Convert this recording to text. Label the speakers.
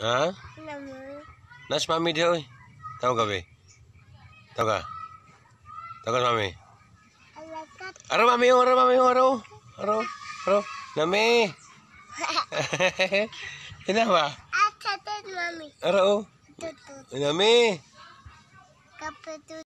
Speaker 1: Ha? Nas mami dia oi. Tahu gak be?
Speaker 2: Tahu gak? Tahu gak mami? Aro mami, aro mami, aro. Aro, aro. Nami. Kenapa?
Speaker 3: Acatet mami.
Speaker 4: Aro.
Speaker 2: Nami.
Speaker 3: Kapetut.